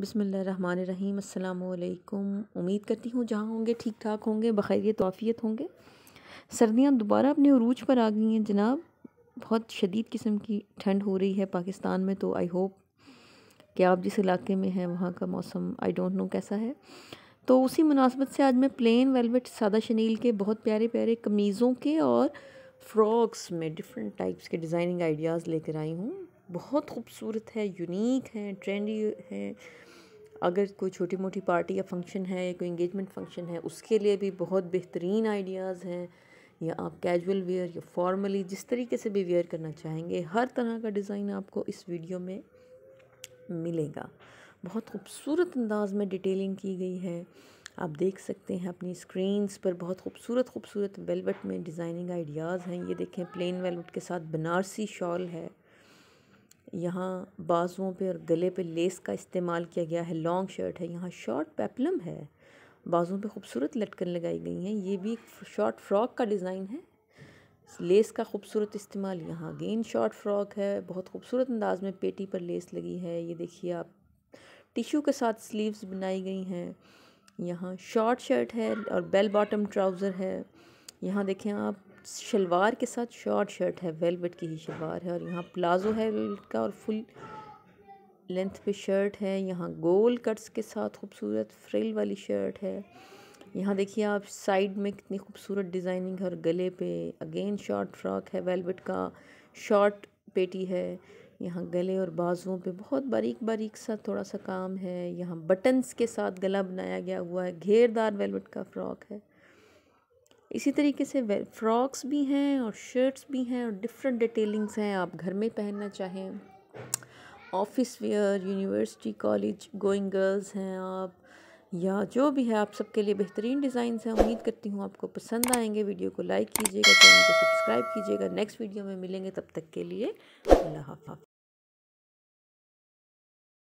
बिसमीम अल्लाम उम्मीद करती हूँ जहाँ होंगे ठीक ठाक होंगे बखैरियत वाफ़ियत होंगे सर्दियाँ दोबारा अपने अरूज पर आ गई हैं जनाब बहुत शदीद किस्म की ठंड हो रही है पाकिस्तान में तो आई होप कि आप जिस इलाके में हैं वहाँ का मौसम आई डोंट नो कैसा है तो उसी मुनासबत से आज मैं प्लेन वेलवेट सादा शनील के बहुत प्यारे प्यारे कमीज़ों के और फ्रॉक्स में डिफरेंट टाइप्स के डिज़ाइनिंग आइडियाज़ लेकर आई हूँ बहुत खूबसूरत है यूनिक है ट्रेंडी है अगर कोई छोटी मोटी पार्टी या फंक्शन है या कोई इंगेजमेंट फंक्शन है उसके लिए भी बहुत बेहतरीन आइडियाज़ हैं या आप कैजुअल वेयर या फॉर्मली जिस तरीके से भी वेयर करना चाहेंगे हर तरह का डिज़ाइन आपको इस वीडियो में मिलेगा बहुत खूबसूरत अंदाज में डिटेलिंग की गई है आप देख सकते हैं अपनी स्क्रीन्स पर बहुत खूबसूरत खूबसूरत वेलवेट में डिज़ाइनिंग आइडियाज़ हैं ये देखें प्लेन वेलवेट के साथ बनारसी शॉल है यहाँ बाजुओं पे और गले पे लेस का इस्तेमाल किया गया है लॉन्ग शर्ट है यहाँ शॉर्ट पेपलम है बाजुओं पे खूबसूरत लटकन लगाई गई हैं ये भी शॉर्ट फ्रॉक का डिज़ाइन है लेस का खूबसूरत इस्तेमाल यहाँ अगेन शॉर्ट फ्रॉक है बहुत खूबसूरत अंदाज में पेटी पर लेस लगी है ये देखिए आप टिशू के साथ स्लीव्स बनाई गई हैं यहाँ शॉर्ट शर्ट है और बेल बॉटम ट्राउज़र है यहाँ देखें आप शलवार के साथ शॉर्ट शर्ट है वेलवेट की ही शलवार है और यहाँ प्लाजो है वेलवेट का और फुल लेंथ पे शर्ट है यहाँ गोल कट्स के साथ खूबसूरत फ्रिल वाली शर्ट है यहाँ देखिए आप साइड में कितनी खूबसूरत डिज़ाइनिंग है और गले पे अगेन शॉर्ट फ्रॉक है वेलवेट का शॉर्ट पेटी है यहाँ गले और बाजुओं पे बहुत बारीक बारीक सा थोड़ा सा काम है यहाँ बटन्स के साथ गला बनाया गया हुआ है घेरदार वेलवेट का फ़्रॉक है इसी तरीके से फ्रॉक्स भी हैं और शर्ट्स भी हैं और डिफरेंट डिटेलिंग्स हैं आप घर में पहनना चाहें office wear university college going girls हैं आप या जो भी है आप सबके लिए बेहतरीन डिज़ाइन हैं उम्मीद करती हूँ आपको पसंद आएंगे वीडियो को लाइक कीजिएगा चैनल को सब्सक्राइब कीजिएगा नेक्स्ट वीडियो में मिलेंगे तब तक के लिए अल्लाह हाफ